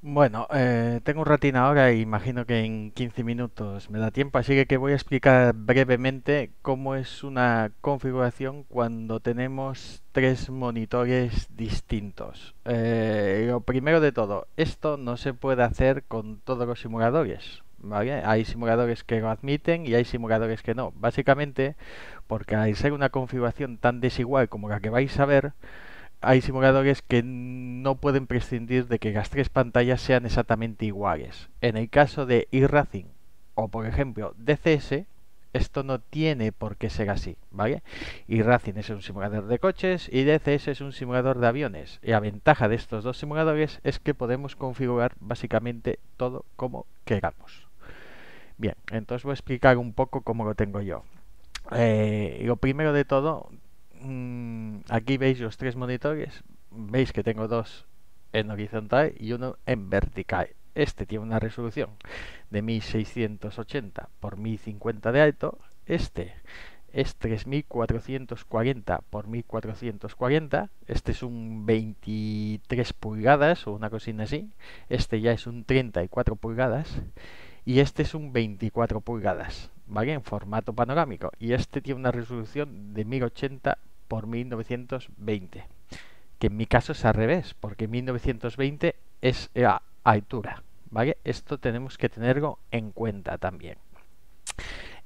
Bueno, eh, tengo un ratín ahora e imagino que en 15 minutos me da tiempo, así que voy a explicar brevemente cómo es una configuración cuando tenemos tres monitores distintos. Eh, lo primero de todo, esto no se puede hacer con todos los simuladores. Hay simuladores que lo admiten y hay simuladores que no. Básicamente, porque al ser una configuración tan desigual como la que vais a ver, hay simuladores que no pueden prescindir de que las tres pantallas sean exactamente iguales. En el caso de iRacing o por ejemplo DCS, esto no tiene por qué ser así, ¿vale? iRacing es un simulador de coches y DCS es un simulador de aviones. Y la ventaja de estos dos simuladores es que podemos configurar básicamente todo como queramos. Bien, entonces voy a explicar un poco cómo lo tengo yo. Eh, lo primero de todo, Mm, aquí veis los tres monitores. Veis que tengo dos en horizontal y uno en vertical. Este tiene una resolución de 1680 por 1050 de alto. Este es 3440 por 1440. Este es un 23 pulgadas o una cocina así. Este ya es un 34 pulgadas. Y este es un 24 pulgadas, ¿vale? En formato panorámico. Y este tiene una resolución de 1080 por 1920. Que en mi caso es al revés, porque 1920 es la altura. ¿Vale? Esto tenemos que tenerlo en cuenta también.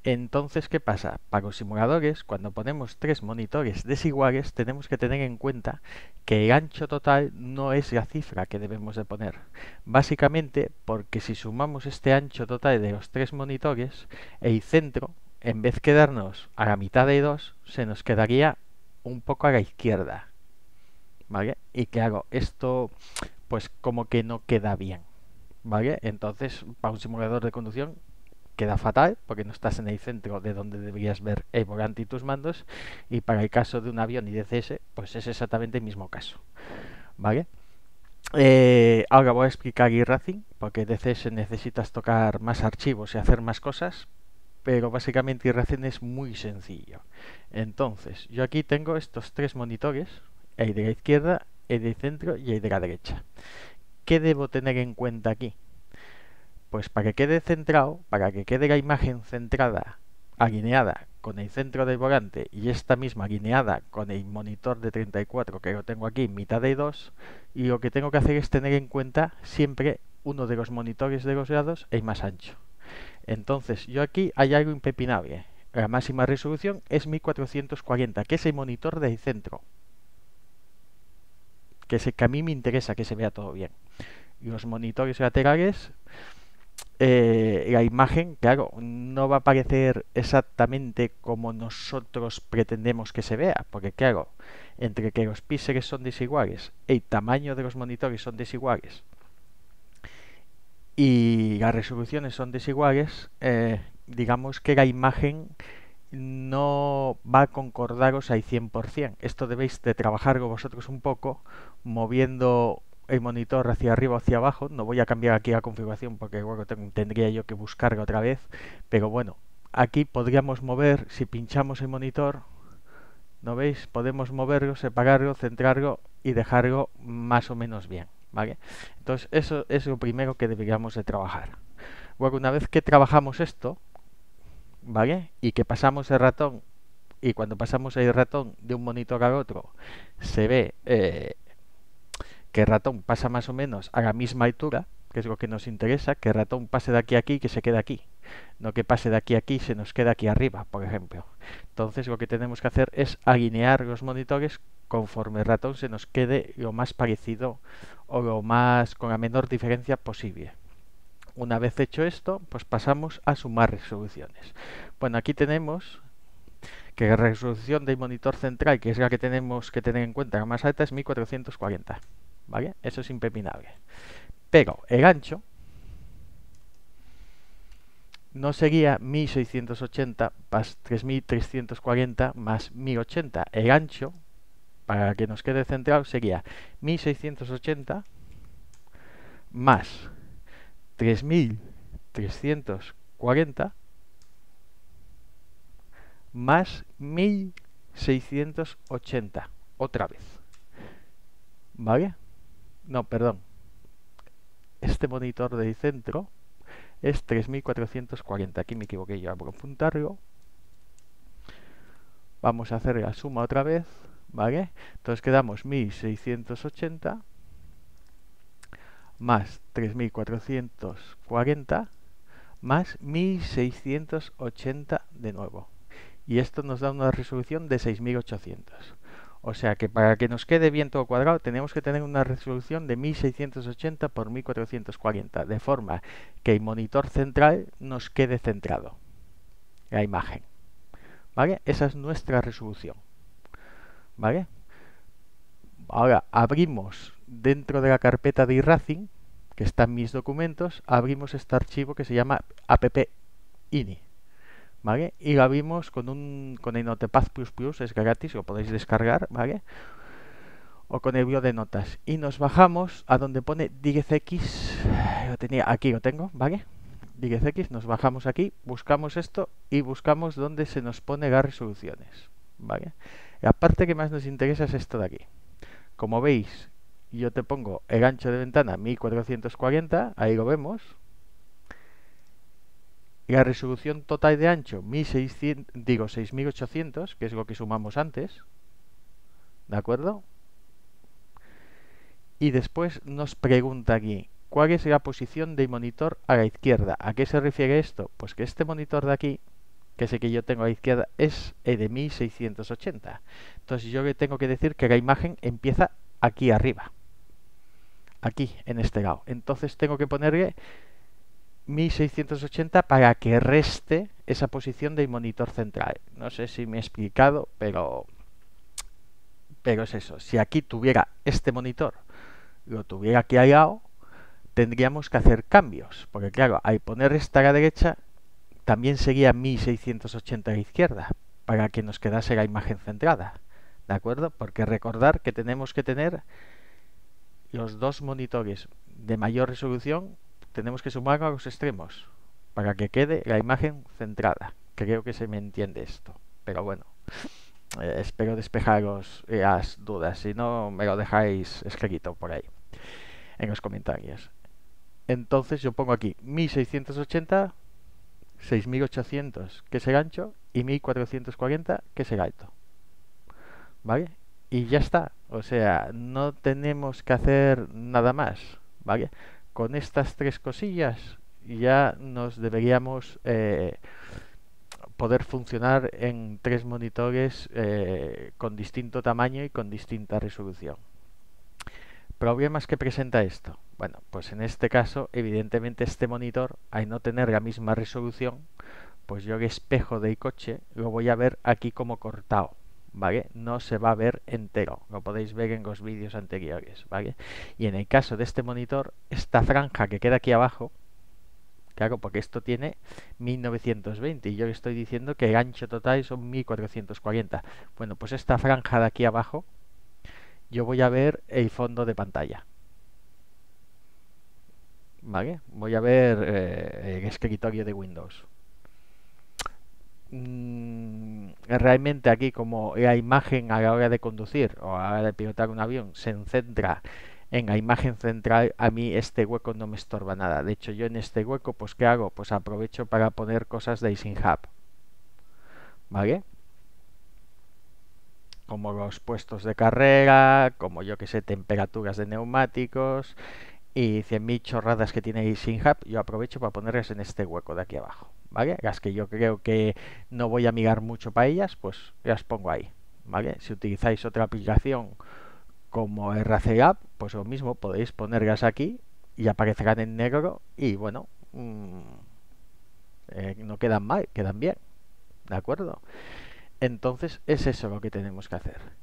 Entonces, ¿qué pasa? Para los simuladores, cuando ponemos tres monitores desiguales, tenemos que tener en cuenta que el ancho total no es la cifra que debemos de poner. Básicamente porque si sumamos este ancho total de los tres monitores, el centro, en vez de quedarnos a la mitad de dos, se nos quedaría un poco a la izquierda. ¿Vale? Y hago esto pues como que no queda bien. ¿Vale? Entonces, para un simulador de conducción queda fatal porque no estás en el centro de donde deberías ver el volante y tus mandos y para el caso de un avión y DCS pues es exactamente el mismo caso vale eh, ahora voy a explicar racing porque DCS necesitas tocar más archivos y hacer más cosas pero básicamente irracen es muy sencillo. Entonces, yo aquí tengo estos tres monitores, el de la izquierda, el de centro y el de la derecha. ¿Qué debo tener en cuenta aquí? Pues para que quede centrado, para que quede la imagen centrada, alineada con el centro del volante y esta misma alineada con el monitor de 34 que lo tengo aquí mitad de dos y lo que tengo que hacer es tener en cuenta siempre uno de los monitores de los lados el más ancho. Entonces, yo aquí hay algo impepinable. La máxima resolución es 1440, que es el monitor del centro. Que es el que a mí me interesa que se vea todo bien. Y los monitores laterales, eh, la imagen, claro, no va a aparecer exactamente como nosotros pretendemos que se vea, porque claro, entre que los píxeles son desiguales, el tamaño de los monitores son desiguales, y las resoluciones son desiguales, eh, digamos que la imagen no va a concordaros al 100%. Esto debéis de trabajarlo vosotros un poco, moviendo el monitor hacia arriba o hacia abajo. No voy a cambiar aquí la configuración porque luego tendría yo que buscarlo otra vez. Pero bueno, aquí podríamos mover, si pinchamos el monitor, ¿no veis? Podemos moverlo, separarlo, centrarlo y dejarlo más o menos bien. ¿vale? Entonces eso es lo primero que deberíamos de trabajar. Bueno, una vez que trabajamos esto, ¿vale? Y que pasamos el ratón, y cuando pasamos el ratón de un monitor al otro, se ve eh, que el ratón pasa más o menos a la misma altura, que es lo que nos interesa, que el ratón pase de aquí a aquí y que se quede aquí. No que pase de aquí a aquí y se nos quede aquí arriba, por ejemplo. Entonces lo que tenemos que hacer es alinear los monitores conforme el ratón se nos quede lo más parecido o lo más con la menor diferencia posible. Una vez hecho esto, pues pasamos a sumar resoluciones. Bueno, aquí tenemos que la resolución del monitor central, que es la que tenemos que tener en cuenta, la más alta es 1440, ¿vale? Eso es impepinable. Pero el ancho no sería 1680 más 3340 más 1080. El ancho para que nos quede central, sería 1680 más 3340 más 1680 otra vez. ¿Vale? No, perdón. Este monitor del centro es 3440. Aquí me equivoqué yo a apuntarlo. Vamos a hacer la suma otra vez. ¿vale? Entonces quedamos 1680 más 3440 más 1680 de nuevo. Y esto nos da una resolución de 6800. O sea que para que nos quede bien todo cuadrado tenemos que tener una resolución de 1680 por 1440, de forma que el monitor central nos quede centrado, la imagen. ¿Vale? Esa es nuestra resolución. ¿Vale? Ahora abrimos dentro de la carpeta de iRacing, que están mis documentos, abrimos este archivo que se llama app.ini. ¿Vale? Y lo abrimos con un con el Notepad++, es gratis, lo podéis descargar, ¿vale? O con el bio de notas. Y nos bajamos a donde pone x lo tenía, aquí lo tengo, ¿vale? nos bajamos aquí, buscamos esto y buscamos donde se nos pone las resoluciones, ¿vale? La parte que más nos interesa es esto de aquí. Como veis, yo te pongo el ancho de ventana 1440, ahí lo vemos. La resolución total de ancho 1600, digo 6800, que es lo que sumamos antes. ¿De acuerdo? Y después nos pregunta aquí, ¿cuál es la posición del monitor a la izquierda? ¿A qué se refiere esto? Pues que este monitor de aquí que sé que yo tengo a la izquierda es eh, de 1680. Entonces yo que tengo que decir que la imagen empieza aquí arriba, aquí en este lado. Entonces tengo que ponerle 1680 para que reste esa posición del monitor central. No sé si me he explicado, pero pero es eso. Si aquí tuviera este monitor, lo tuviera aquí al lado, tendríamos que hacer cambios, porque claro, Hay poner esta a la derecha también seguía 1680 a izquierda para que nos quedase la imagen centrada. ¿De acuerdo? Porque recordar que tenemos que tener los dos monitores de mayor resolución, tenemos que sumar a los extremos para que quede la imagen centrada. Creo que se me entiende esto. Pero bueno, eh, espero despejaros las dudas. Si no, me lo dejáis escrito por ahí en los comentarios. Entonces yo pongo aquí 1680 6.800 que es el gancho y 1.440 que el alto ¿Vale? Y ya está. O sea, no tenemos que hacer nada más. ¿Vale? Con estas tres cosillas ya nos deberíamos eh, poder funcionar en tres monitores eh, con distinto tamaño y con distinta resolución. Problemas que presenta esto. Bueno, pues en este caso, evidentemente este monitor, al no tener la misma resolución, pues yo el espejo del coche lo voy a ver aquí como cortado, ¿vale? No se va a ver entero, lo podéis ver en los vídeos anteriores, ¿vale? Y en el caso de este monitor, esta franja que queda aquí abajo, hago? porque esto tiene 1920 y yo le estoy diciendo que el ancho total son 1440. Bueno, pues esta franja de aquí abajo, yo voy a ver el fondo de pantalla. ¿vale? Voy a ver el eh, eh, escritorio de Windows. Mm, realmente aquí como la imagen a la hora de conducir o a la hora de pilotar un avión se centra en la imagen central, a mí este hueco no me estorba nada. De hecho, yo en este hueco, pues ¿qué hago? Pues aprovecho para poner cosas de Ising Hub. ¿Vale? Como los puestos de carrera, como yo que sé, temperaturas de neumáticos, y 100.000 chorradas que tiene hub, yo aprovecho para ponerlas en este hueco de aquí abajo, ¿vale? Las que yo creo que no voy a mirar mucho para ellas, pues las pongo ahí, ¿vale? Si utilizáis otra aplicación como RC pues lo mismo, podéis ponerlas aquí y aparecerán en negro y bueno, mm, eh, no quedan mal, quedan bien, ¿de acuerdo? Entonces es eso lo que tenemos que hacer.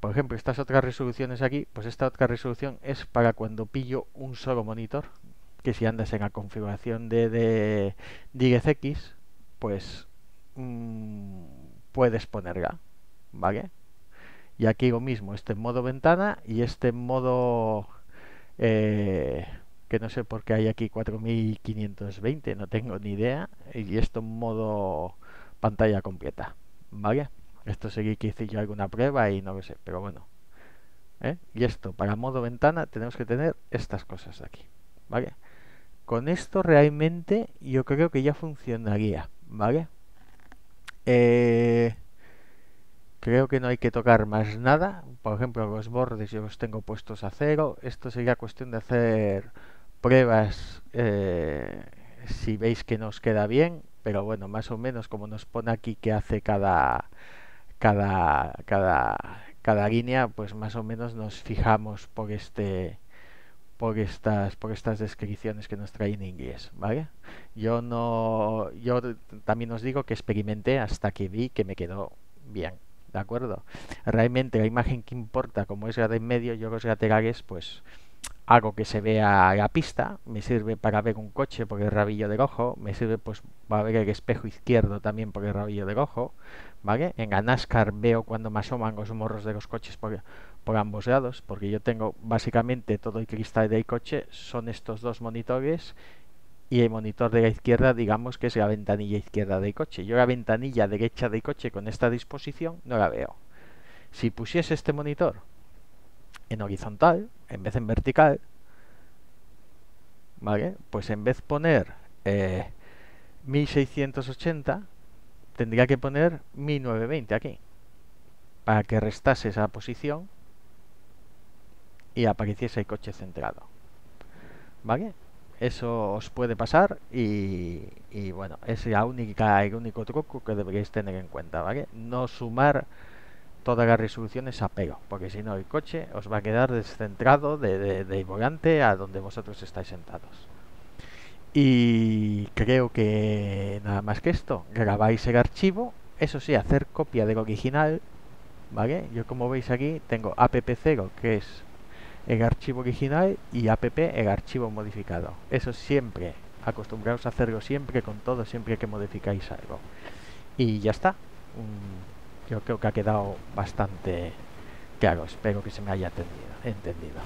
Por ejemplo, estas otras resoluciones aquí, pues esta otra resolución es para cuando pillo un solo monitor, que si andas en la configuración de, de x pues mm, puedes ponerla, ¿vale? Y aquí lo mismo, este modo ventana y este modo... Eh, que no sé por qué hay aquí 4520, no tengo ni idea, y esto modo pantalla completa, ¿vale? Esto seguí que hice yo alguna prueba y no lo sé, pero bueno. ¿Eh? Y esto, para modo ventana, tenemos que tener estas cosas aquí. ¿Vale? Con esto realmente yo creo que ya funcionaría, ¿vale? Eh, creo que no hay que tocar más nada. Por ejemplo, los bordes yo los tengo puestos a cero. Esto sería cuestión de hacer pruebas eh, si veis que nos queda bien. Pero bueno, más o menos como nos pone aquí que hace cada, cada, cada, cada pues más o menos nos fijamos por este por estas por estas descripciones que nos trae en inglés, ¿vale? Yo no yo también os digo que experimenté hasta que vi que me quedó bien, ¿de acuerdo? Realmente la imagen que importa, como es la de medio, yo los laterales pues algo que se vea la pista, me sirve para ver un coche porque el rabillo de rojo, me sirve pues para ver el espejo izquierdo también porque el rabillo de rojo, ¿vale? En la NASCAR veo cuando me asoman los morros de los coches por, por ambos lados, porque yo tengo básicamente todo el cristal del coche, son estos dos monitores y el monitor de la izquierda, digamos que es la ventanilla izquierda del coche. Yo la ventanilla derecha del coche con esta disposición no la veo. Si pusiese este monitor en horizontal en vez en vertical, ¿vale? Pues en vez poner 1680, eh, tendría que poner 1920 aquí, para que restase esa posición y apareciese el coche centrado, ¿vale? Eso os puede pasar y, y bueno, es la única, el único truco que deberíais tener en cuenta, ¿vale? No sumar Toda las resoluciones a pego, porque si no el coche os va a quedar descentrado de, volante a donde vosotros estáis sentados. Y creo que nada más que esto, grabáis el archivo, eso sí, hacer copia del original, ¿vale? Yo como veis aquí tengo app0 que es el archivo original y app el archivo modificado. Eso siempre, acostumbraos a hacerlo siempre con todo, siempre que modificáis algo. Y ya está. Yo creo que ha quedado bastante claro. Espero que se me haya entendido.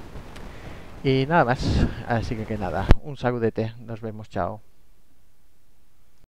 Y nada más. Así que, que nada. Un saludete. Nos vemos. Chao.